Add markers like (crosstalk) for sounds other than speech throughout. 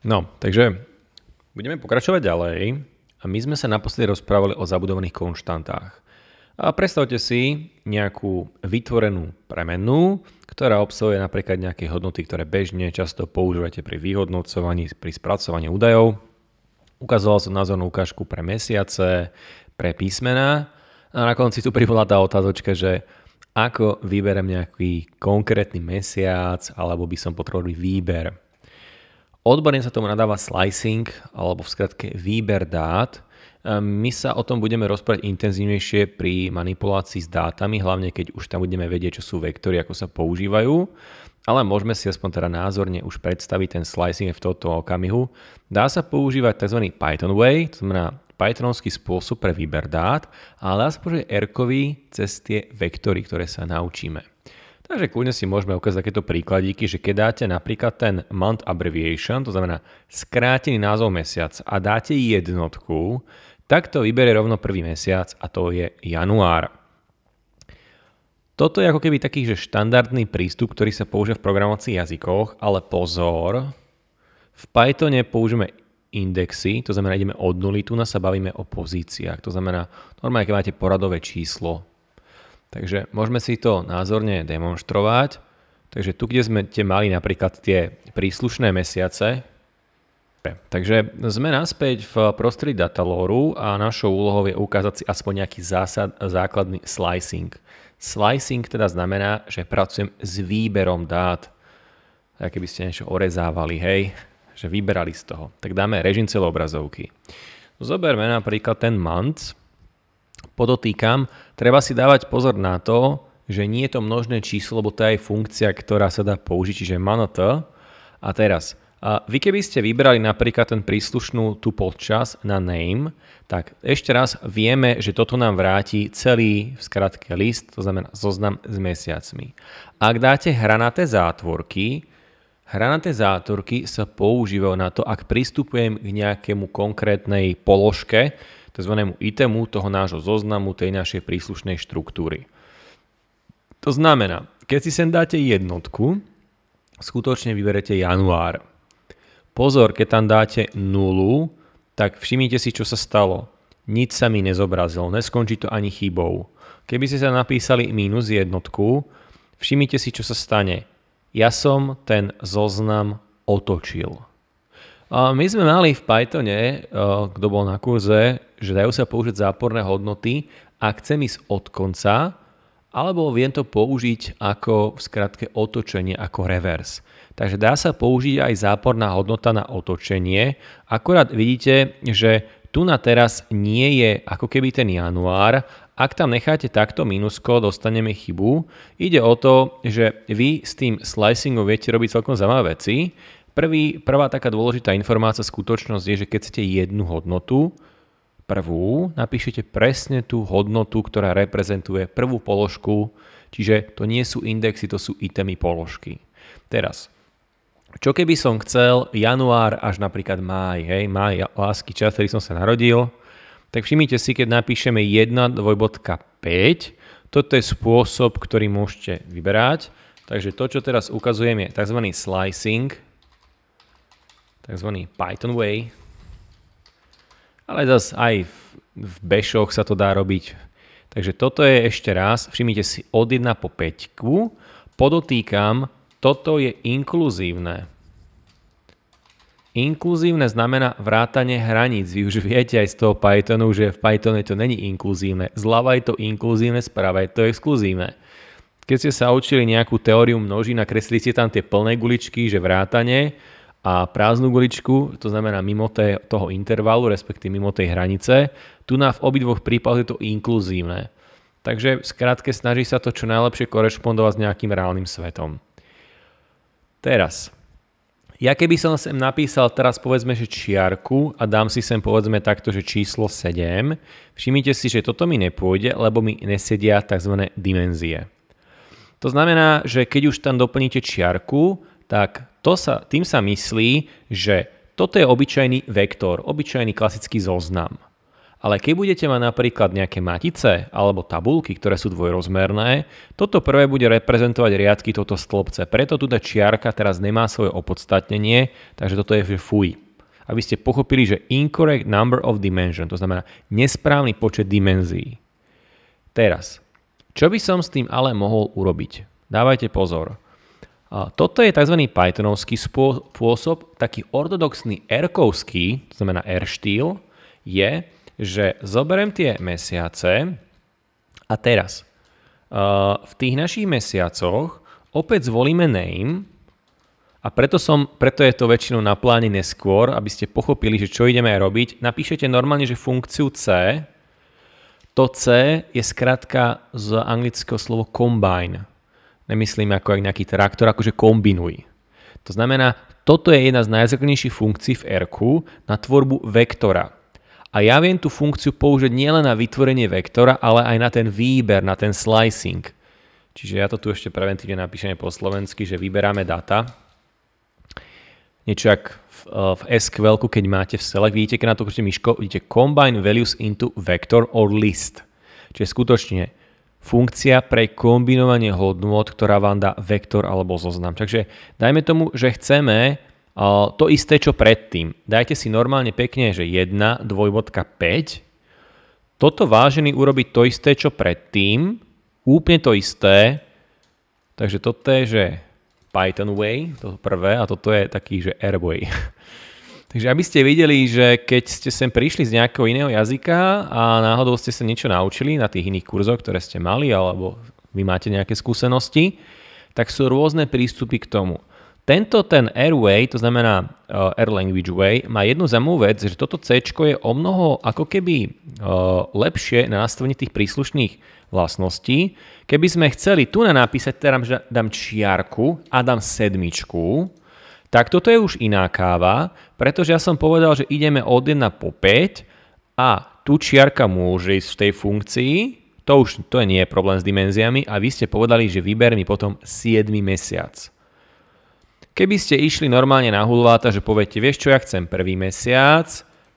No, takže budeme pokračovať ďalej. A my sme sa naposledy rozprávali o zabudovaných konštantách. A predstavte si nejakú vytvorenú premenu, ktorá obsahuje napríklad nejaké hodnoty, ktoré bežne často používate pri vyhodnocovaní, pri spracovaní údajov. Ukazoval som názornú ukážku pre mesiace, pre písmená a na konci tu pribola tá otázočka, že ako vyberem nejaký konkrétny mesiac alebo by som potreboval výber Odborne sa tomu nadáva slicing, alebo v skratke výber dát. My sa o tom budeme rozprávať intenzívnejšie pri manipulácii s dátami, hlavne keď už tam budeme vedieť, čo sú vektory, ako sa používajú, ale môžeme si aspoň teda názorne už predstaviť ten slicing v tomto okamihu. Dá sa používať tzv. Python way, to znamená Pythonovský spôsob pre výber dát, ale dá sa používať r cez tie vektory, ktoré sa naučíme. Takže kľudne si môžeme ukázať takéto príkladíky, že keď dáte napríklad ten month abbreviation, to znamená skrátený názov mesiac a dáte jednotku, tak to vyberie rovno prvý mesiac a to je január. Toto je ako keby taký, že štandardný prístup, ktorý sa používa v programovacích jazykoch, ale pozor, v Pythone použijeme indexy, to znamená, ideme od nuly, tu nás sa bavíme o pozíciách, to znamená, normálne, keď máte poradové číslo, Takže môžeme si to názorne demonstrovať. Takže tu, kde sme mali napríklad tie príslušné mesiace, Takže sme naspäť v prostredí datalóru a našou úlohou je ukázať si aspoň nejaký zásad, základný slicing. Slicing teda znamená, že pracujem s výberom dát. Tak keby ste niečo orezávali, hej, že vyberali z toho. Tak dáme režim obrazovky. Zoberme napríklad ten month, podotýkam, treba si dávať pozor na to, že nie je to množné číslo, lebo to je aj funkcia, ktorá sa dá použiť, čiže manot. A teraz, a vy keby ste vybrali napríklad ten príslušnú tu podčas na name, tak ešte raz vieme, že toto nám vráti celý v skratke list, to znamená zoznam s mesiacmi. Ak dáte hranaté zátvorky, Hranaté zátvorky sa používajú na to, ak pristupujem k nejakému konkrétnej položke, tzv. itemu toho nášho zoznamu tej našej príslušnej štruktúry. To znamená, keď si sem dáte jednotku, skutočne vyberete január. Pozor, keď tam dáte nulu, tak všimnite si, čo sa stalo. Nič sa mi nezobrazilo, neskončí to ani chybou. Keby ste sa napísali minus jednotku, všimnite si, čo sa stane. Ja som ten zoznam otočil. My sme mali v Pythone, eh, kto bol na kurze, že dajú sa použiť záporné hodnoty a chcem ísť od konca, alebo viem to použiť ako v skratke otočenie, ako reverse. Takže dá sa použiť aj záporná hodnota na otočenie. Akorát vidíte, že tu na teraz nie je ako keby ten január. Ak tam necháte takto minusko, dostaneme chybu. Ide o to, že vy s tým slicingom viete robiť celkom zaujímavé veci. Prvý, prvá taká dôležitá informácia, skutočnosť je, že keď chcete jednu hodnotu, prvú, napíšete presne tú hodnotu, ktorá reprezentuje prvú položku, čiže to nie sú indexy, to sú itemy položky. Teraz, čo keby som chcel január až napríklad máj, hej, máj lásky čas, ktorý som sa narodil, tak všimnite si, keď napíšeme 1 dvojbodka 5, toto je spôsob, ktorý môžete vyberať. Takže to, čo teraz ukazujem, je tzv. slicing, tzv. Python Way. Ale zase aj v, v bešoch sa to dá robiť. Takže toto je ešte raz, všimnite si od 1 po 5. Podotýkam, toto je inkluzívne. Inkluzívne znamená vrátanie hraníc. Vy už viete aj z toho Pythonu, že v Pythone to není inkluzívne. Zľava je to inkluzívne, sprava je to exkluzívne. Keď ste sa učili nejakú teóriu množina, a kreslili ste tam tie plné guličky, že vrátanie, a prázdnu guličku, to znamená mimo té, toho intervalu, respektíve mimo tej hranice. Tu na v obidvoch prípadoch je to inkluzívne. Takže skrátke snaží sa to čo najlepšie korešpondovať s nejakým reálnym svetom. Teraz, ja keby som sem napísal teraz povedzme, že čiarku a dám si sem povedzme takto, že číslo 7, všimnite si, že toto mi nepôjde, lebo mi nesedia tzv. dimenzie. To znamená, že keď už tam doplníte čiarku, tak to sa, tým sa myslí, že toto je obyčajný vektor, obyčajný klasický zoznam. Ale keď budete mať napríklad nejaké matice alebo tabulky, ktoré sú dvojrozmerné, toto prvé bude reprezentovať riadky toto stĺpce. Preto tu tá čiarka teraz nemá svoje opodstatnenie, takže toto je fuj. Aby ste pochopili, že incorrect number of dimension, to znamená nesprávny počet dimenzií. Teraz, čo by som s tým ale mohol urobiť? Dávajte pozor. Toto je tzv. Pythonovský spôsob, taký ortodoxný erkovský, to znamená R štýl, je, že zoberiem tie mesiace a teraz e, v tých našich mesiacoch opäť zvolíme name a preto, som, preto je to väčšinou na pláne neskôr, aby ste pochopili, že čo ideme robiť. Napíšete normálne, že funkciu C, to C je skrátka z anglického slovo combine nemyslím ako aj nejaký traktor, akože kombinuj. To znamená, toto je jedna z najzákladnejších funkcií v r na tvorbu vektora. A ja viem tú funkciu použiť nielen na vytvorenie vektora, ale aj na ten výber, na ten slicing. Čiže ja to tu ešte preventívne napíšem po slovensky, že vyberáme data. Niečo jak v, e, v SQL, keď máte v select, vidíte, keď na to kručíte myško, vidíte combine values into vector or list. Čiže skutočne funkcia pre kombinovanie hodnôt, ktorá vám dá vektor alebo zoznam. Takže dajme tomu, že chceme to isté, čo predtým. Dajte si normálne pekne, že 1, dvojbodka 5. Toto vážený urobiť to isté, čo predtým. Úplne to isté. Takže toto je, že Python way, to prvé, a toto je taký, že Airway. (laughs) Takže aby ste videli, že keď ste sem prišli z nejakého iného jazyka a náhodou ste sa niečo naučili na tých iných kurzoch, ktoré ste mali, alebo vy máte nejaké skúsenosti, tak sú rôzne prístupy k tomu. Tento ten Airway, to znamená eh, Air Language Way, má jednu zaujímavú vec, že toto C je o mnoho ako keby eh, lepšie na nastavenie tých príslušných vlastností. Keby sme chceli tu napísať, teda dám čiarku a dám sedmičku, tak toto je už iná káva, pretože ja som povedal, že ideme od 1 po 5 a tu čiarka môže ísť v tej funkcii, to už to nie je problém s dimenziami a vy ste povedali, že vyber mi potom 7 mesiac. Keby ste išli normálne na hulváta, že poviete, vieš čo, ja chcem prvý mesiac,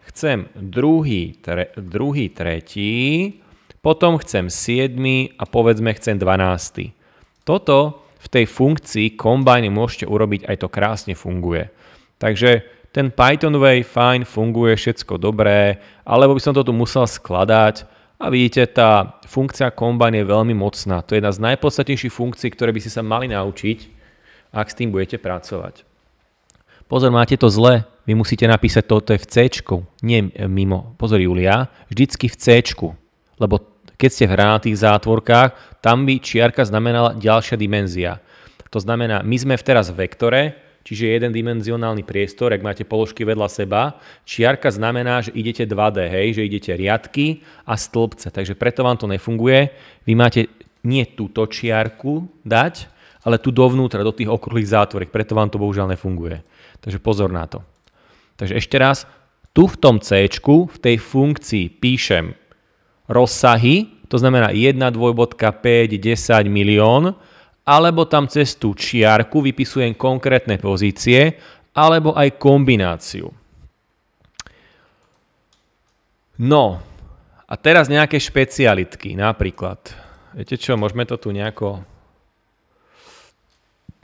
chcem druhý, tre, druhý tretí, potom chcem 7 a povedzme chcem 12. Toto tej funkcii combine môžete urobiť, aj to krásne funguje. Takže ten Python Way fajn, funguje všetko dobré, alebo by som to tu musel skladať a vidíte, tá funkcia combine je veľmi mocná. To je jedna z najpodstatnejších funkcií, ktoré by ste sa mali naučiť, ak s tým budete pracovať. Pozor, máte to zle. Vy musíte napísať toto v C, nie mimo. Pozor, Julia, vždycky v C, lebo keď ste hra na tých zátvorkách, tam by čiarka znamenala ďalšia dimenzia. To znamená, my sme teraz v vektore, čiže jeden dimenzionálny priestor, ak máte položky vedľa seba. Čiarka znamená, že idete 2D, hej, že idete riadky a stĺpce, takže preto vám to nefunguje. Vy máte nie túto čiarku dať, ale tu dovnútra, do tých okruhlých zátvorek. Preto vám to bohužiaľ nefunguje. Takže pozor na to. Takže ešte raz, tu v tom C, v tej funkcii píšem rozsahy to znamená 1, 2, 5, 10 milión, alebo tam cez tú čiarku vypisujem konkrétne pozície, alebo aj kombináciu. No, a teraz nejaké špecialitky, napríklad. Viete čo, môžeme to tu nejako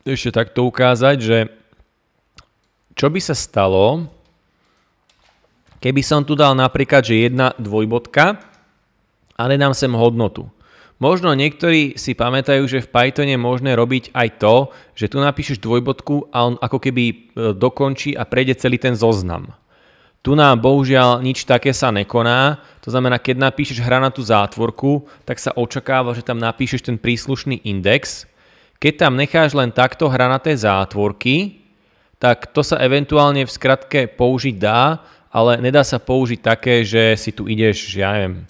ešte takto ukázať, že čo by sa stalo, keby som tu dal napríklad, že jedna dvojbodka, a nedám sem hodnotu. Možno niektorí si pamätajú, že v Pythone je možné robiť aj to, že tu napíšeš dvojbodku a on ako keby e, dokončí a prejde celý ten zoznam. Tu nám bohužiaľ nič také sa nekoná, to znamená, keď napíšeš hra na tú zátvorku, tak sa očakáva, že tam napíšeš ten príslušný index. Keď tam necháš len takto hranaté zátvorky, tak to sa eventuálne v skratke použiť dá, ale nedá sa použiť také, že si tu ideš, ja neviem,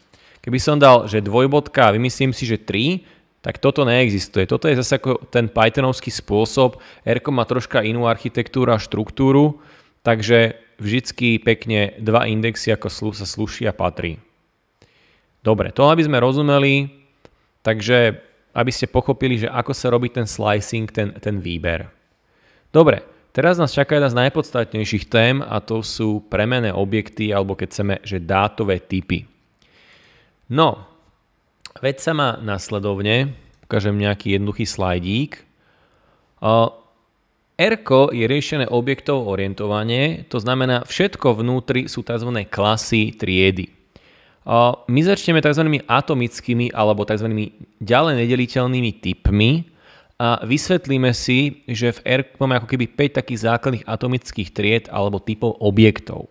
Keby som dal, že dvojbodka a vymyslím si, že 3, tak toto neexistuje. Toto je zase ako ten Pythonovský spôsob. R má troška inú architektúru a štruktúru, takže vždycky pekne dva indexy ako slu, sa sluší a patrí. Dobre, to aby sme rozumeli, takže aby ste pochopili, že ako sa robí ten slicing, ten, ten výber. Dobre, teraz nás čaká jedna z najpodstatnejších tém a to sú premené objekty alebo keď chceme, že dátové typy. No, veď sa má nasledovne, ukážem nejaký jednoduchý slajdík. r je riešené objektov orientovanie, to znamená všetko vnútri sú tzv. klasy triedy. My začneme tzv. atomickými alebo tzv. ďalej nedeliteľnými typmi a vysvetlíme si, že v R máme ako keby 5 takých základných atomických tried alebo typov objektov.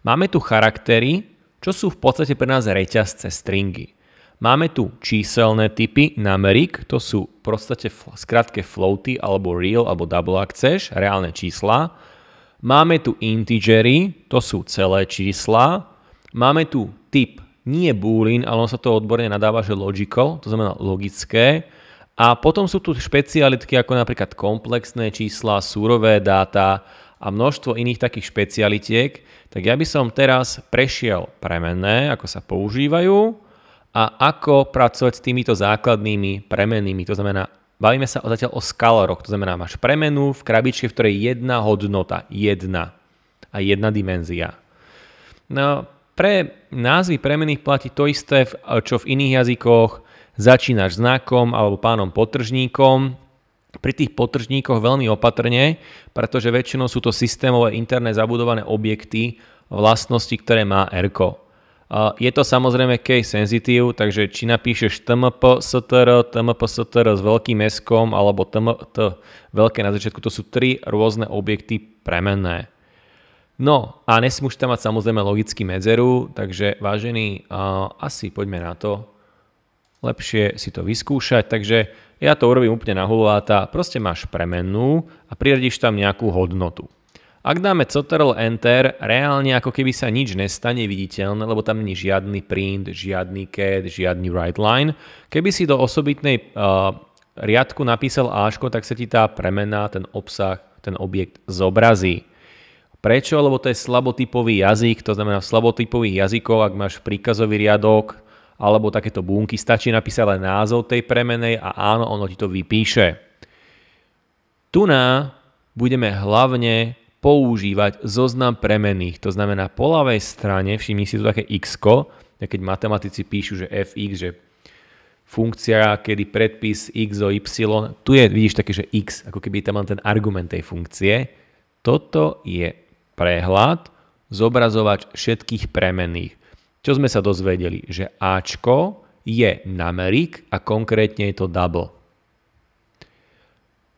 Máme tu charaktery, čo sú v podstate pre nás reťazce stringy. Máme tu číselné typy numeric, to sú v podstate skratke floaty alebo real alebo double ak chceš, reálne čísla. Máme tu integery, to sú celé čísla. Máme tu typ nie boolean, ale on sa to odborne nadáva, že logical, to znamená logické. A potom sú tu špecialitky ako napríklad komplexné čísla, súrové dáta a množstvo iných takých špecialitiek, tak ja by som teraz prešiel premenné, ako sa používajú a ako pracovať s týmito základnými premennými. To znamená, bavíme sa zatiaľ o skaloroch, to znamená, máš premenu v krabičke, v ktorej je jedna hodnota, jedna a jedna dimenzia. No, pre názvy premených platí to isté, čo v iných jazykoch. Začínaš znakom alebo pánom potržníkom pri tých potržníkoch veľmi opatrne, pretože väčšinou sú to systémové interné zabudované objekty, vlastnosti, ktoré má erko. Je to samozrejme case sensitive, takže či napíšeš tmpstr, tmpstr s veľkým meskom alebo TMT veľké na začiatku, to sú tri rôzne objekty premenné. No a nesmúš tam mať samozrejme logický medzeru, takže vážený, asi poďme na to lepšie si to vyskúšať. Takže ja to urobím úplne na hulváta, Proste máš premennú a priradiš tam nejakú hodnotu. Ak dáme Ctrl Enter, reálne ako keby sa nič nestane viditeľné, lebo tam nie je žiadny print, žiadny cat, žiadny right line. Keby si do osobitnej uh, riadku napísal Ačko, tak sa ti tá premena, ten obsah, ten objekt zobrazí. Prečo? Lebo to je slabotypový jazyk, to znamená v slabotypových jazykov, ak máš príkazový riadok, alebo takéto bunky. Stačí napísať len názov tej premenej a áno, ono ti to vypíše. Tu na budeme hlavne používať zoznam premených. To znamená, po ľavej strane, všimni si tu také x, keď matematici píšu, že fx, že funkcia, kedy predpis x o y, tu je, vidíš také, že x, ako keby tam mal ten argument tej funkcie. Toto je prehľad, zobrazovať všetkých premených. Čo sme sa dozvedeli? Že Ačko je namerik a konkrétne je to double.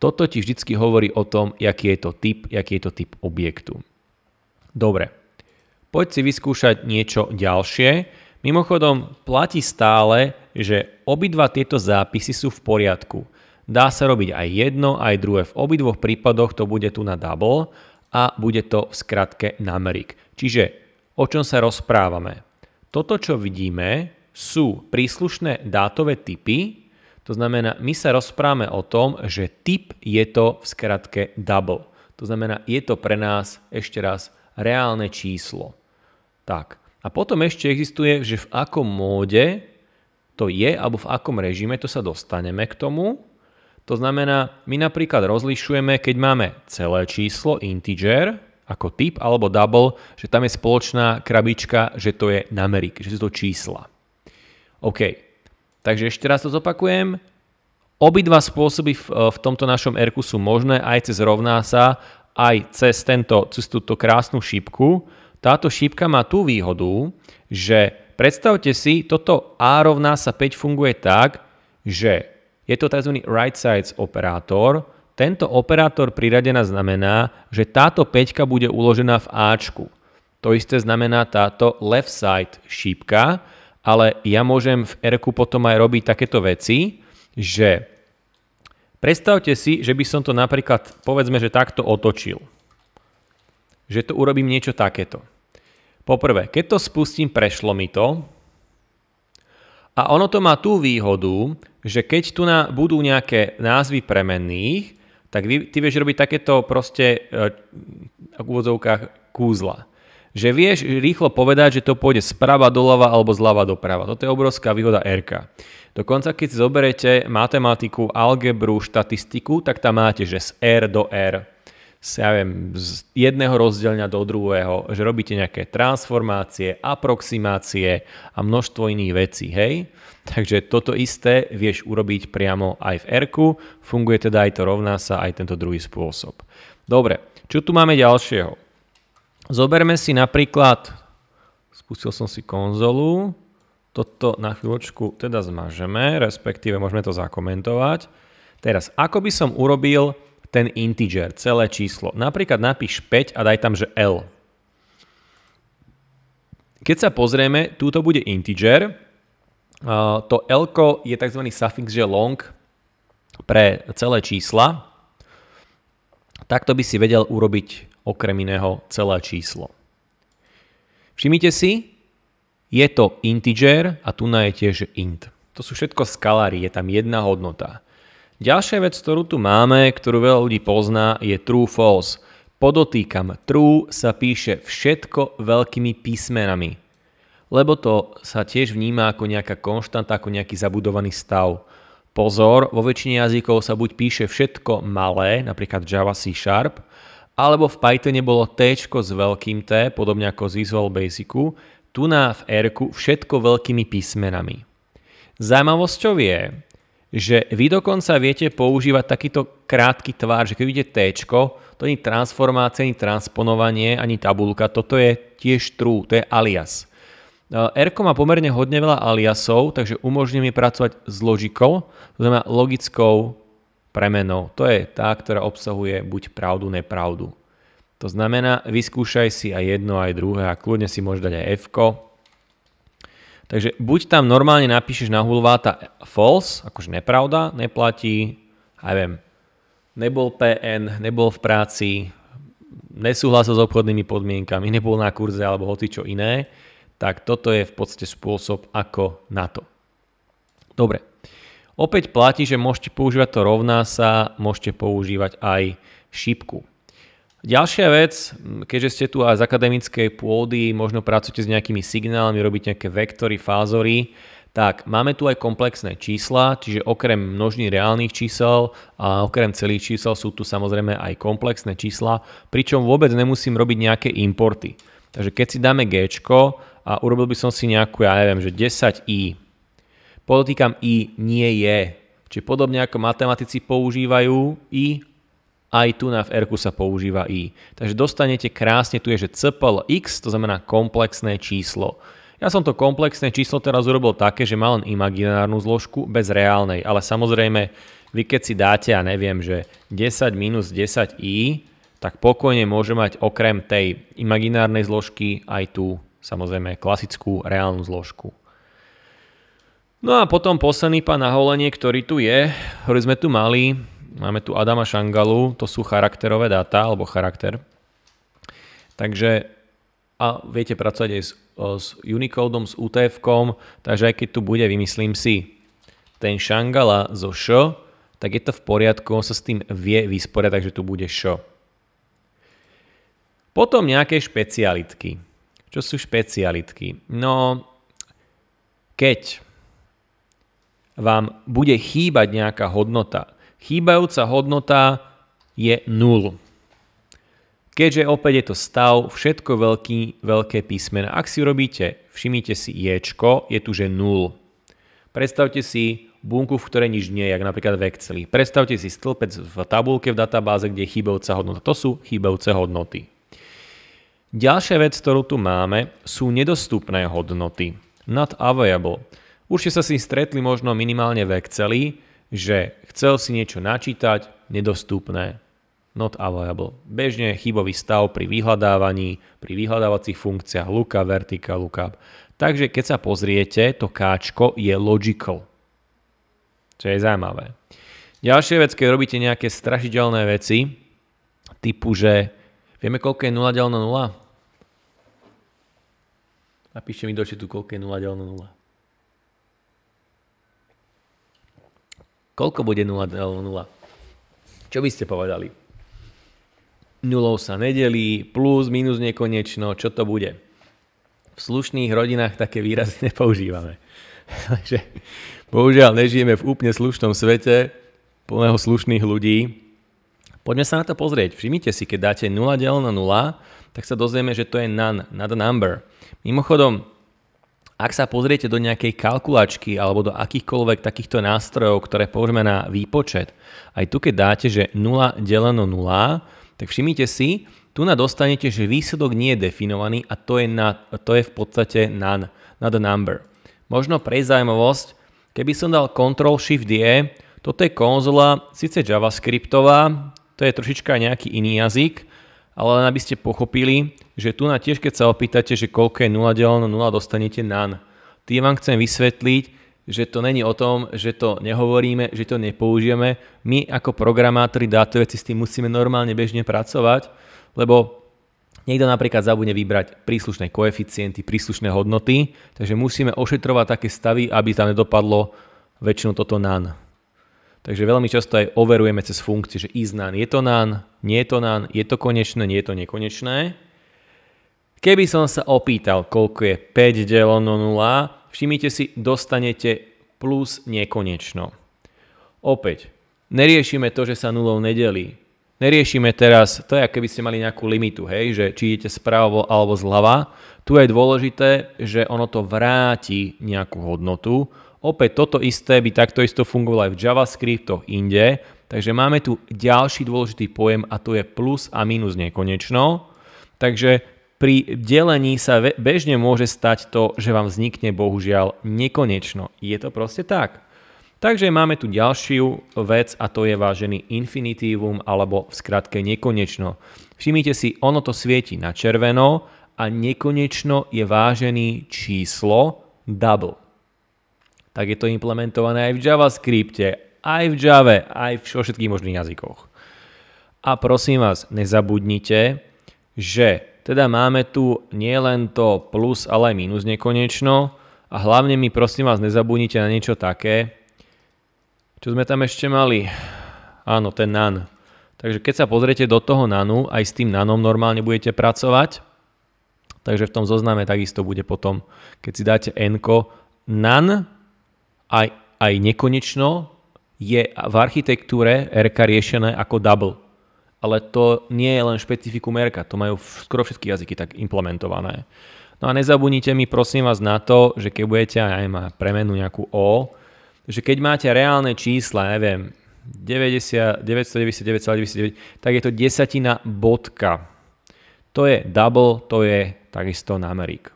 Toto ti vždy hovorí o tom, aký je to typ, aký je to typ objektu. Dobre, poď si vyskúšať niečo ďalšie. Mimochodom, platí stále, že obidva tieto zápisy sú v poriadku. Dá sa robiť aj jedno, aj druhé. V obidvoch prípadoch to bude tu na double a bude to v skratke namerik. Čiže o čom sa rozprávame? Toto, čo vidíme, sú príslušné dátové typy, to znamená, my sa rozprávame o tom, že typ je to v skratke double. To znamená, je to pre nás ešte raz reálne číslo. Tak. A potom ešte existuje, že v akom móde to je, alebo v akom režime, to sa dostaneme k tomu. To znamená, my napríklad rozlišujeme, keď máme celé číslo, integer, ako typ alebo double, že tam je spoločná krabička, že to je numeric, že sú to čísla. OK, takže ešte raz to zopakujem. Obidva spôsoby v, e, v tomto našom r sú možné, aj cez rovná sa, aj cez, tento, cez túto krásnu šípku. Táto šípka má tú výhodu, že predstavte si, toto a rovná sa 5 funguje tak, že je to tzv. right sides operátor, tento operátor priradená znamená, že táto peťka bude uložená v Ačku. To isté znamená táto left side šípka, ale ja môžem v r potom aj robiť takéto veci, že predstavte si, že by som to napríklad, povedzme, že takto otočil. Že to urobím niečo takéto. Poprvé, keď to spustím, prešlo mi to, a ono to má tú výhodu, že keď tu budú nejaké názvy premenných, tak vy, ty vieš robiť takéto proste eh, v úvodzovkách kúzla. Že vieš rýchlo povedať, že to pôjde sprava doľava alebo zľava doprava. Toto je obrovská výhoda RK. Dokonca keď si zoberete matematiku, algebru, štatistiku, tak tam máte, že z R do R ja viem, z jedného rozdielňa do druhého, že robíte nejaké transformácie, aproximácie a množstvo iných vecí, hej? Takže toto isté vieš urobiť priamo aj v r funguje teda aj to rovná sa aj tento druhý spôsob. Dobre, čo tu máme ďalšieho? Zoberme si napríklad, spustil som si konzolu, toto na chvíľočku teda zmažeme, respektíve môžeme to zakomentovať. Teraz, ako by som urobil ten integer, celé číslo. Napríklad napíš 5 a daj tam, že L. Keď sa pozrieme, túto bude integer. To L je tzv. suffix, že long pre celé čísla. Takto by si vedel urobiť okrem iného celé číslo. Všimnite si, je to integer a tu je tiež int. To sú všetko skalári, je tam jedna hodnota. Ďalšia vec, ktorú tu máme, ktorú veľa ľudí pozná, je true false. Podotýkam, true sa píše všetko veľkými písmenami, lebo to sa tiež vníma ako nejaká konštanta, ako nejaký zabudovaný stav. Pozor, vo väčšine jazykov sa buď píše všetko malé, napríklad Java C Sharp, alebo v Pythone bolo T s veľkým T, podobne ako z Visual Basicu, tu na v r všetko veľkými písmenami. Zajímavosťou je, že vy dokonca viete používať takýto krátky tvár, že keď vidíte T, to nie je transformácia, ani transponovanie, ani tabulka, toto je tiež true, to je alias. Eh, R má pomerne hodne veľa aliasov, takže umožňuje mi pracovať s logikou, to znamená logickou premenou. To je tá, ktorá obsahuje buď pravdu, nepravdu. To znamená, vyskúšaj si aj jedno, aj druhé a kľudne si môžeš dať aj F, Takže buď tam normálne napíšeš na hulváta false, akože nepravda, neplatí, aj viem, nebol PN, nebol v práci, nesúhlasil s obchodnými podmienkami, nebol na kurze alebo hoci čo iné, tak toto je v podstate spôsob ako na to. Dobre, opäť platí, že môžete používať to rovná sa, môžete používať aj šípku. Ďalšia vec, keďže ste tu aj z akademickej pôdy, možno pracujete s nejakými signálmi, robíte nejaké vektory, fázory, tak máme tu aj komplexné čísla, čiže okrem množní reálnych čísel a okrem celých čísel sú tu samozrejme aj komplexné čísla, pričom vôbec nemusím robiť nejaké importy. Takže keď si dáme G a urobil by som si nejakú, ja neviem, že 10i. Podotýkam i nie je. Čiže podobne ako matematici používajú i, aj tu na v r sa používa i. Takže dostanete krásne, tu je že x, to znamená komplexné číslo. Ja som to komplexné číslo teraz urobil také, že má len imaginárnu zložku bez reálnej, ale samozrejme vy keď si dáte, ja neviem, že 10 minus 10i, tak pokojne môže mať okrem tej imaginárnej zložky aj tú samozrejme klasickú reálnu zložku. No a potom posledný pán naholenie, ktorý tu je, ktorý sme tu mali, Máme tu Adama Šangalu, to sú charakterové dáta alebo charakter. Takže a viete pracovať aj s, s Unicodom, s utf takže aj keď tu bude, vymyslím si, ten šangala zo Š, tak je to v poriadku, on sa s tým vie vysporiadať, takže tu bude Š. Potom nejaké špecialitky. Čo sú špecialitky? No, keď vám bude chýbať nejaká hodnota, chýbajúca hodnota je 0. Keďže opäť je to stav, všetko veľký, veľké písmena. Ak si urobíte, všimnite si ječko, je tu že 0. Predstavte si bunku, v ktorej nič nie je, ako napríklad v Exceli. Predstavte si stĺpec v tabulke v databáze, kde je chýbajúca hodnota. To sú chýbajúce hodnoty. Ďalšia vec, ktorú tu máme, sú nedostupné hodnoty. Not available. Určite sa si stretli možno minimálne v Exceli, že chcel si niečo načítať, nedostupné, not available. Bežne je chybový stav pri vyhľadávaní, pri vyhľadávacích funkciách lookup, vertical lookup. Takže keď sa pozriete, to káčko je logical. Čo je zaujímavé. Ďalšia vec, keď robíte nejaké strašidelné veci, typu, že vieme, koľko je 0 delno 0? Napíšte mi do četu, koľko je 0 delno 0. Koľko bude 0, 0, 0? Čo by ste povedali? Nulou sa nedelí, plus, minus nekonečno, čo to bude? V slušných rodinách také výrazy (laughs) nepoužívame. Takže bohužiaľ nežijeme v úplne slušnom svete, plného slušných ľudí. Poďme sa na to pozrieť. Všimnite si, keď dáte 0 del na 0, tak sa dozvieme, že to je none, not a number. Mimochodom, ak sa pozriete do nejakej kalkulačky alebo do akýchkoľvek takýchto nástrojov, ktoré použijeme na výpočet, aj tu keď dáte, že 0 deleno 0, tak všimnite si, tu na dostanete, že výsledok nie je definovaný a to je, na, to je v podstate none, not a number. Možno pre zaujímavosť, keby som dal Ctrl Shift E, toto je konzola, síce javascriptová, to je trošička nejaký iný jazyk, ale len aby ste pochopili, že tu na tiež keď sa opýtate, že koľko je 0 deleno 0, dostanete nan. Tým vám chcem vysvetliť, že to není o tom, že to nehovoríme, že to nepoužijeme. My ako programátori dátoveci s tým musíme normálne bežne pracovať, lebo Niekto napríklad zabudne vybrať príslušné koeficienty, príslušné hodnoty, takže musíme ošetrovať také stavy, aby tam nedopadlo väčšinou toto nan. Takže veľmi často aj overujeme cez funkcie, že is none, je to nan, nie je to nan, je to konečné, nie je to nekonečné. Keby som sa opýtal, koľko je 5 deleno 0, všimnite si, dostanete plus nekonečno. Opäť, neriešime to, že sa nulou nedelí. Neriešime teraz, to je, keby ste mali nejakú limitu, hej, že či idete spravo alebo zľava. Tu je dôležité, že ono to vráti nejakú hodnotu, Opäť toto isté by takto isto fungovalo aj v JavaScriptoch inde. Takže máme tu ďalší dôležitý pojem a to je plus a minus nekonečno. Takže pri delení sa bežne môže stať to, že vám vznikne bohužiaľ nekonečno. Je to proste tak. Takže máme tu ďalšiu vec a to je vážený infinitívum alebo v skratke nekonečno. Všimnite si, ono to svieti na červeno a nekonečno je vážený číslo double tak je to implementované aj v JavaScripte, aj v Java, aj vo všetkých možných jazykoch. A prosím vás, nezabudnite, že teda máme tu nielen to plus, ale aj minus nekonečno a hlavne mi prosím vás nezabudnite na niečo také, čo sme tam ešte mali. Áno, ten nan. Takže keď sa pozriete do toho nanu, aj s tým nanom normálne budete pracovať. Takže v tom zozname takisto bude potom, keď si dáte enko nan, aj, aj nekonečno je v architektúre RK riešené ako double. Ale to nie je len špecifikum RK, to majú skoro všetky jazyky tak implementované. No a nezabudnite mi prosím vás na to, že keď budete aj mať premenu nejakú O, že keď máte reálne čísla, neviem, 999,99, tak je to desatina bodka. To je double, to je takisto námerík.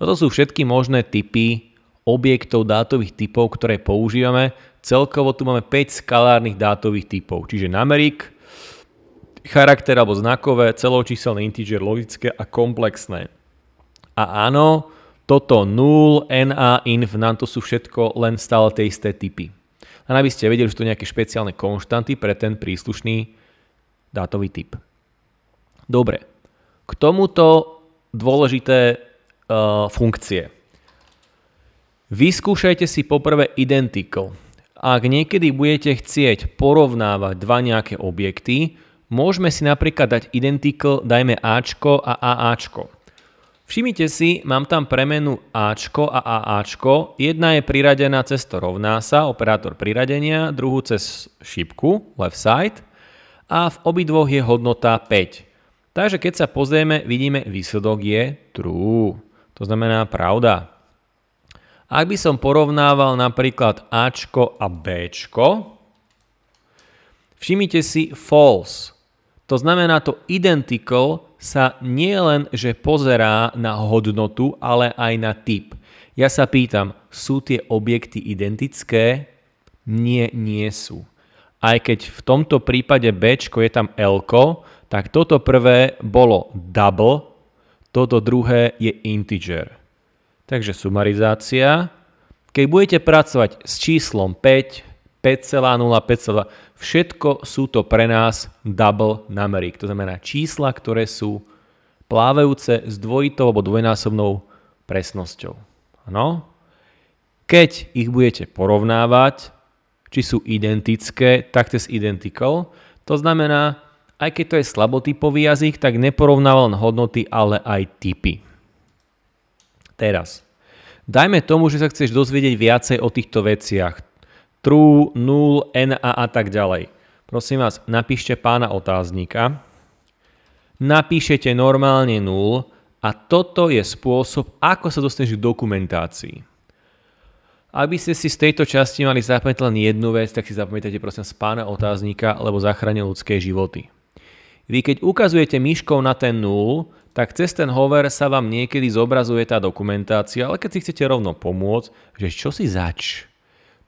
Toto no sú všetky možné typy objektov dátových typov, ktoré používame. Celkovo tu máme 5 skalárnych dátových typov, čiže numerik, charakter alebo znakové, celočíselné integer, logické a komplexné. A áno, toto 0, NA, inf, nám to sú všetko len stále tie isté typy. A aby ste vedeli, že to nejaké špeciálne konštanty pre ten príslušný dátový typ. Dobre, k tomuto dôležité uh, funkcie. Vyskúšajte si poprvé identiko. Ak niekedy budete chcieť porovnávať dva nejaké objekty, môžeme si napríklad dať identical, dajme Ačko a AAčko. Všimnite si, mám tam premenu Ačko a AAčko. Jedna je priradená cez to rovná sa, operátor priradenia, druhú cez šipku, left side, a v obidvoch je hodnota 5. Takže keď sa pozrieme, vidíme, výsledok je true. To znamená pravda. Ak by som porovnával napríklad Ačko a Bčko, všimnite si false. To znamená, to identical sa nie len, že pozerá na hodnotu, ale aj na typ. Ja sa pýtam, sú tie objekty identické? Nie, nie sú. Aj keď v tomto prípade B je tam L, tak toto prvé bolo double, toto druhé je integer. Takže sumarizácia. Keď budete pracovať s číslom 5, 5,0, 5,0, všetko sú to pre nás double numerik. To znamená čísla, ktoré sú plávajúce s dvojitou alebo dvojnásobnou presnosťou. Ano? Keď ich budete porovnávať, či sú identické, tak cez identical. To znamená, aj keď to je slabotypový jazyk, tak neporovnáva len hodnoty, ale aj typy teraz. Dajme tomu, že sa chceš dozvedieť viacej o týchto veciach. True, null, na a tak ďalej. Prosím vás, napíšte pána otáznika, napíšete normálne null a toto je spôsob, ako sa dostaneš k dokumentácii. Aby ste si z tejto časti mali zapamätať len jednu vec, tak si zapamätajte prosím z pána otáznika, lebo zachránil ľudské životy. Vy keď ukazujete myškou na ten 0, tak cez ten hover sa vám niekedy zobrazuje tá dokumentácia, ale keď si chcete rovno pomôcť, že čo si zač,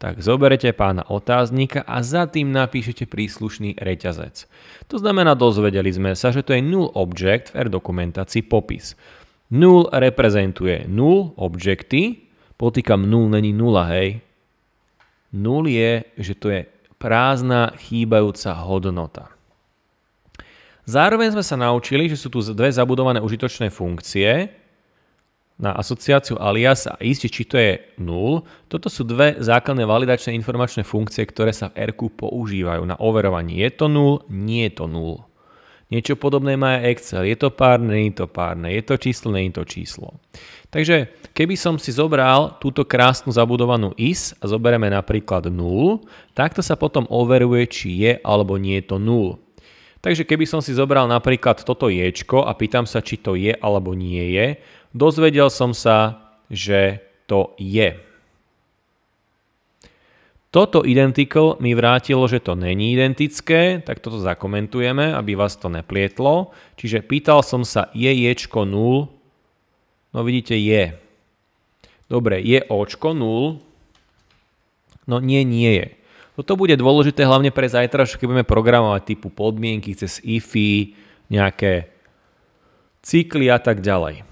tak zoberete pána otáznika a za tým napíšete príslušný reťazec. To znamená, dozvedeli sme sa, že to je null object v R dokumentácii popis. Null reprezentuje null objekty, potýkam null není nula, hej. Null je, že to je prázdna chýbajúca hodnota. Zároveň sme sa naučili, že sú tu dve zabudované užitočné funkcie na asociáciu alias a ísť, či to je 0. Toto sú dve základné validačné informačné funkcie, ktoré sa v RQ používajú na overovanie. Je to 0, nie je to 0. Niečo podobné má aj Excel. Je to pár, nie je to párne. Je to číslo, nie je to číslo. Takže keby som si zobral túto krásnu zabudovanú is a zoberieme napríklad 0, takto sa potom overuje, či je alebo nie je to 0. Takže keby som si zobral napríklad toto ječko a pýtam sa, či to je alebo nie je, dozvedel som sa, že to je. Toto identical mi vrátilo, že to není identické, tak toto zakomentujeme, aby vás to neplietlo. Čiže pýtal som sa, je ječko 0? No vidíte, je. Dobre, je očko 0? No nie, nie je. Toto no bude dôležité hlavne pre zajtra, keď budeme programovať typu podmienky cez IFI, nejaké cykly a tak ďalej.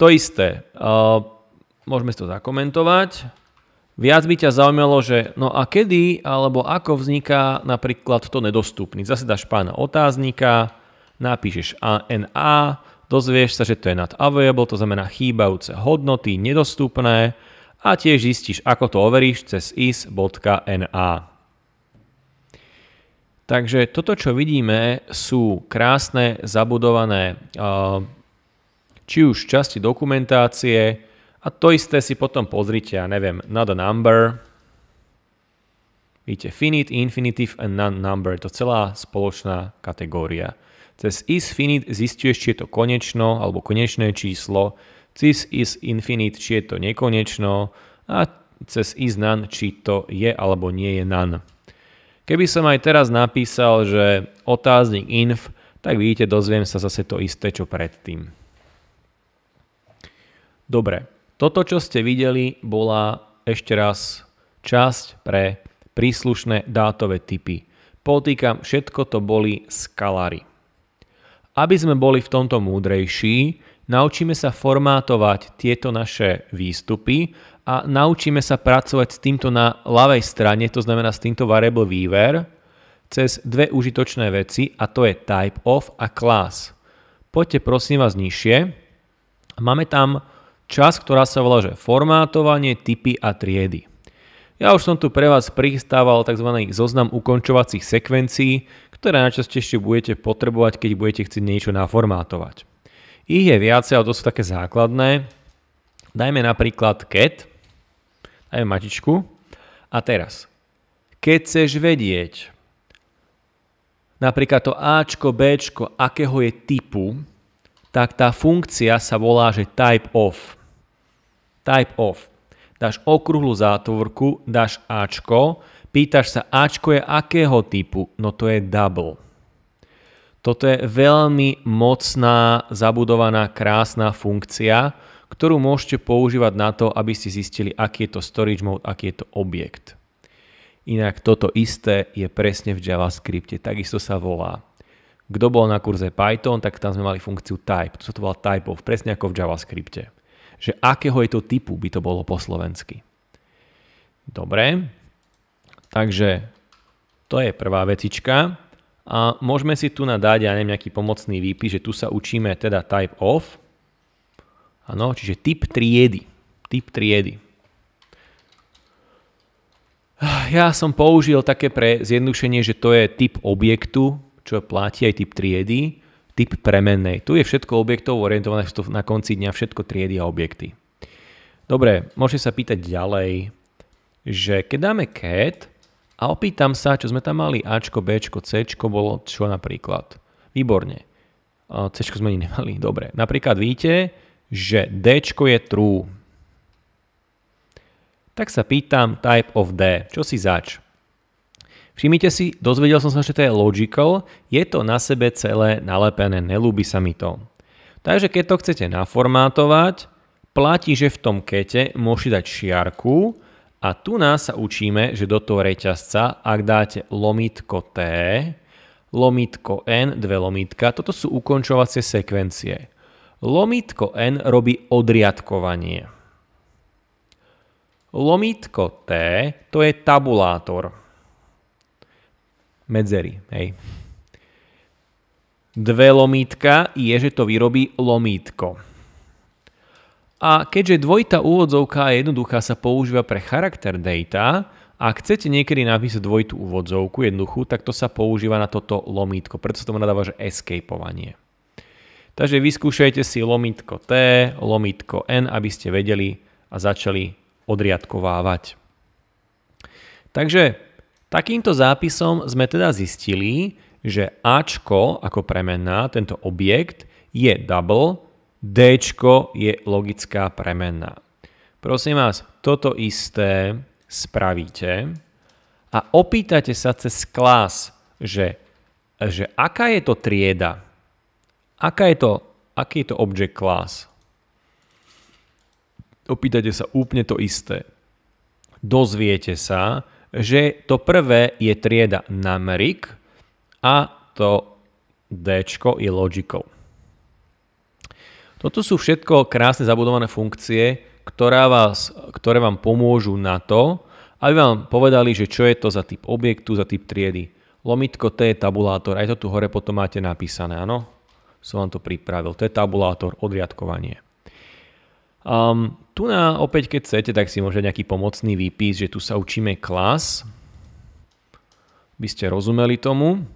To isté. Eh, môžeme si to zakomentovať. Viac by ťa zaujímalo, že no a kedy alebo ako vzniká napríklad to nedostupný. Zase dáš pána otáznika, napíšeš ANA, dozvieš sa, že to je not available, to znamená chýbajúce hodnoty, nedostupné, a tiež zistíš, ako to overíš cez is.na. Takže toto, čo vidíme, sú krásne zabudované či už časti dokumentácie a to isté si potom pozrite, ja neviem, not a number, Vidíte, finite, infinitive a non-number, to celá spoločná kategória. Cez isfinite zistuješ, či je to konečno alebo konečné číslo, Cis is infinite, či je to nekonečno a cez is none, či to je alebo nie je none. Keby som aj teraz napísal, že otáznik inf, tak vidíte, dozviem sa zase to isté, čo predtým. Dobre, toto, čo ste videli, bola ešte raz časť pre príslušné dátové typy. Potýkam, všetko to boli skalary. Aby sme boli v tomto múdrejší, Naučíme sa formátovať tieto naše výstupy a naučíme sa pracovať s týmto na ľavej strane, to znamená s týmto variable výver, cez dve užitočné veci a to je type of a class. Poďte prosím vás nižšie. Máme tam čas, ktorá sa volá že formátovanie, typy a triedy. Ja už som tu pre vás pristával tzv. zoznam ukončovacích sekvencií, ktoré najčastejšie budete potrebovať, keď budete chcieť niečo naformátovať. Ich je viacej, ale to sú také základné. Dajme napríklad cat, dajme matičku. A teraz, keď chceš vedieť, napríklad to Ačko, Bčko, akého je typu, tak tá funkcia sa volá, že type of. Type of. Dáš okrúhlu zátvorku, dáš Ačko, pýtaš sa, Ačko je akého typu? No to je double. Toto je veľmi mocná, zabudovaná, krásna funkcia, ktorú môžete používať na to, aby ste zistili, aký je to storage mode, aký je to objekt. Inak toto isté je presne v JavaScripte, takisto sa volá. Kto bol na kurze Python, tak tam sme mali funkciu type, to sa to volá of, presne ako v JavaScripte. Že akého je to typu by to bolo po slovensky. Dobre, takže to je prvá vecička. A môžeme si tu nadať, ja neviem, nejaký pomocný výpis, že tu sa učíme teda type of, ano, čiže typ triedy. Typ triedy. Ja som použil také pre zjednušenie, že to je typ objektu, čo platí aj typ triedy, typ premennej. Tu je všetko objektov orientované na konci dňa, všetko triedy a objekty. Dobre, môžete sa pýtať ďalej, že keď dáme cat, a opýtam sa, čo sme tam mali Ačko, Bčko, Cčko, bolo čo napríklad. Výborne. Cčko sme ani nemali, dobre. Napríklad víte, že Dčko je true. Tak sa pýtam type of D, čo si zač? Všimnite si, dozvedel som sa, že to je logical, je to na sebe celé nalepené, nelúbi sa mi to. Takže keď to chcete naformátovať, platí, že v tom kete môžete dať šiarku, a tu nás sa učíme, že do toho reťazca, ak dáte lomitko T, lomitko N, dve lomitka, toto sú ukončovacie sekvencie. Lomitko N robí odriadkovanie. Lomitko T, to je tabulátor. Medzery, hej. Dve lomítka je, že to vyrobí lomítko. A keďže dvojitá úvodzovka je jednoduchá sa používa pre charakter data, ak chcete niekedy napísať dvojitú úvodzovku, jednoduchú, tak to sa používa na toto lomítko. Preto sa tomu nadáva, že escapeovanie. Takže vyskúšajte si lomítko T, lomítko N, aby ste vedeli a začali odriadkovávať. Takže takýmto zápisom sme teda zistili, že Ačko ako premenná, tento objekt, je double D je logická premenná. Prosím vás, toto isté spravíte a opýtate sa cez klas, že, že aká je to trieda, aká je to, aký je to object class. Opýtate sa úplne to isté. Dozviete sa, že to prvé je trieda numeric a to D je logical. Toto no sú všetko krásne zabudované funkcie, ktorá vás, ktoré vám pomôžu na to, aby vám povedali, že čo je to za typ objektu, za typ triedy. Lomitko T je tabulátor, aj to tu hore potom máte napísané, áno? Som vám to pripravil. To je tabulátor, odriadkovanie. Um, tu na, opäť keď chcete, tak si môže nejaký pomocný výpis, že tu sa učíme klas. By ste rozumeli tomu.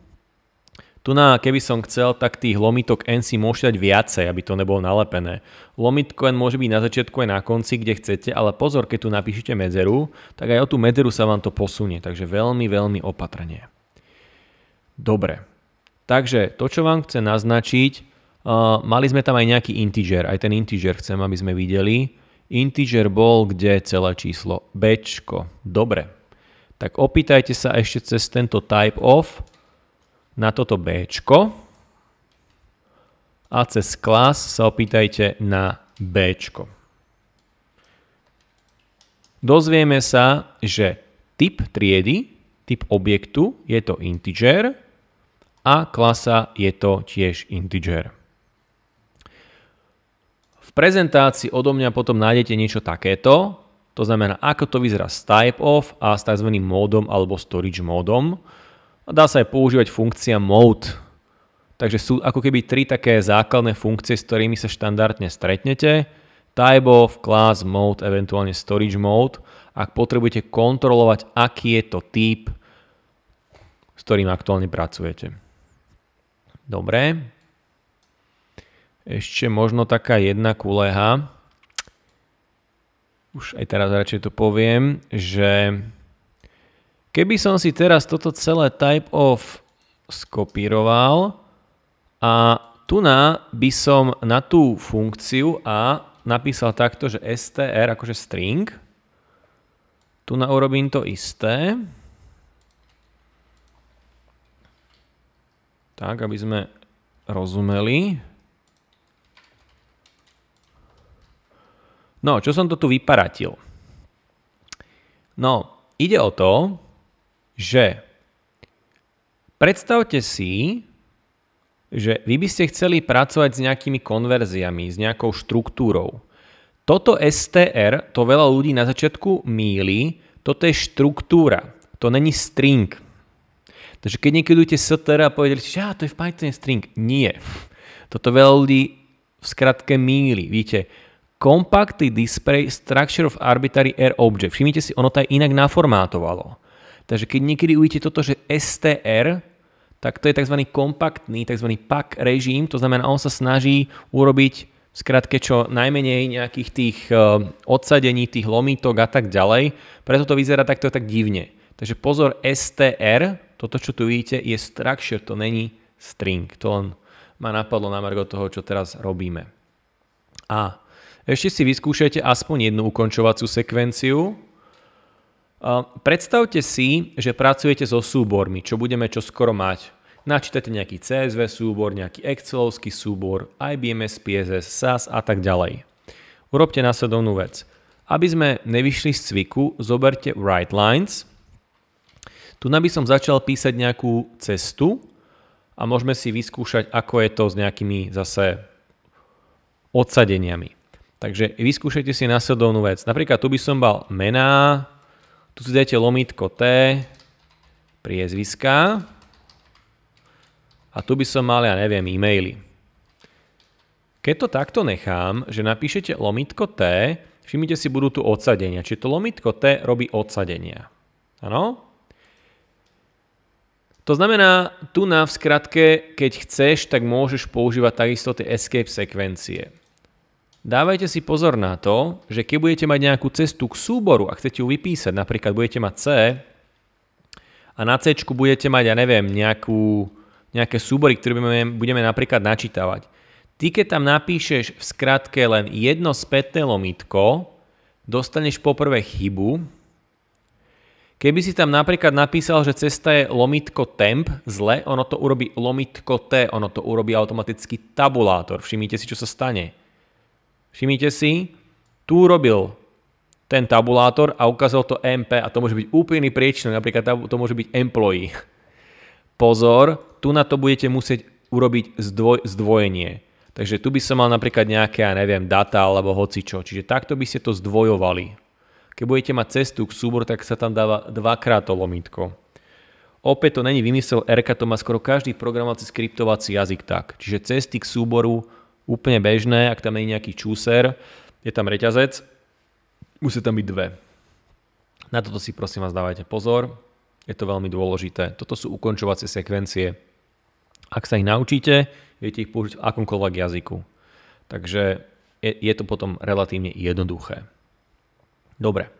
Tu na, keby som chcel, tak tých lomitok N si môžete dať viacej, aby to nebolo nalepené. Lomitko N môže byť na začiatku aj na konci, kde chcete, ale pozor, keď tu napíšete medzeru, tak aj o tú medzeru sa vám to posunie, takže veľmi, veľmi opatrne. Dobre, takže to, čo vám chcem naznačiť, uh, mali sme tam aj nejaký integer, aj ten integer chcem, aby sme videli. Integer bol kde celé číslo? Bčko. Dobre, tak opýtajte sa ešte cez tento type of, na toto B a cez class sa opýtajte na B. Dozvieme sa, že typ triedy, typ objektu je to integer a klasa je to tiež integer. V prezentácii odo mňa potom nájdete niečo takéto, to znamená, ako to vyzerá s type of a s tzv. módom alebo storage módom. A dá sa aj používať funkcia mode. Takže sú ako keby tri také základné funkcie, s ktorými sa štandardne stretnete. Type class mode, eventuálne storage mode. Ak potrebujete kontrolovať, aký je to typ, s ktorým aktuálne pracujete. Dobre. Ešte možno taká jedna kuleha. Už aj teraz radšej to poviem, že Keby som si teraz toto celé type of skopíroval a tu na by som na tú funkciu a napísal takto, že str akože string. Tu na urobím to isté. Tak, aby sme rozumeli. No, čo som to tu vyparatil? No, ide o to, že predstavte si, že vy by ste chceli pracovať s nejakými konverziami, s nejakou štruktúrou. Toto STR, to veľa ľudí na začiatku míli, toto je štruktúra, to není string. Takže keď niekedy idete STR a povedali si, že to je v Pythone string, nie. Toto veľa ľudí v skratke míli. Víte, Compacted Display Structure of Arbitrary Air Object. Všimnite si, ono to aj inak naformátovalo. Takže keď niekedy uvidíte toto, že STR, tak to je tzv. kompaktný, tzv. pak režim, to znamená, on sa snaží urobiť v skratke čo najmenej nejakých tých e, odsadení, tých lomítok a tak ďalej. Preto to vyzerá takto tak divne. Takže pozor, STR, toto čo tu vidíte, je structure, to není string. To len ma napadlo na margo toho, čo teraz robíme. A ešte si vyskúšajte aspoň jednu ukončovaciu sekvenciu, Predstavte si, že pracujete so súbormi, čo budeme čo skoro mať. Načítate nejaký CSV súbor, nejaký Excelovský súbor, IBMS, PSS, SAS a tak ďalej. Urobte následovnú vec. Aby sme nevyšli z cviku, zoberte write lines. Tu by som začal písať nejakú cestu a môžeme si vyskúšať, ako je to s nejakými zase odsadeniami. Takže vyskúšajte si následovnú vec. Napríklad tu by som mal mená, tu si dajte lomítko T, priezviska. A tu by som mal, ja neviem, e-maily. Keď to takto nechám, že napíšete lomitko T, všimnite si, budú tu odsadenia. Čiže to lomitko T robí odsadenia. Áno? To znamená, tu na v skratke, keď chceš, tak môžeš používať takisto tie escape sekvencie. Dávajte si pozor na to, že keď budete mať nejakú cestu k súboru a chcete ju vypísať, napríklad budete mať C a na C budete mať, ja neviem, nejakú, nejaké súbory, ktoré budeme, budeme napríklad načítavať. Ty, keď tam napíšeš v skratke len jedno spätné lomitko, dostaneš poprvé chybu. Keby si tam napríklad napísal, že cesta je lomitko temp, zle, ono to urobí lomitko T, ono to urobí automaticky tabulátor. Všimnite si, čo sa stane Všimnite si, tu robil ten tabulátor a ukázal to MP a to môže byť úplný priečný, napríklad to môže byť employee. Pozor, tu na to budete musieť urobiť zdvoj, zdvojenie. Takže tu by som mal napríklad nejaké, ja neviem, data alebo hocičo. Čiže takto by ste to zdvojovali. Keď budete mať cestu k súboru, tak sa tam dáva dvakrát to lomitko. Opäť to není vymysel RK, to má skoro každý programovací skriptovací jazyk tak. Čiže cesty k súboru úplne bežné, ak tam nie je nejaký čúser, je tam reťazec, musí tam byť dve. Na toto si prosím vás dávajte pozor, je to veľmi dôležité. Toto sú ukončovacie sekvencie. Ak sa ich naučíte, viete ich použiť v akomkoľvek jazyku. Takže je, je to potom relatívne jednoduché. Dobre,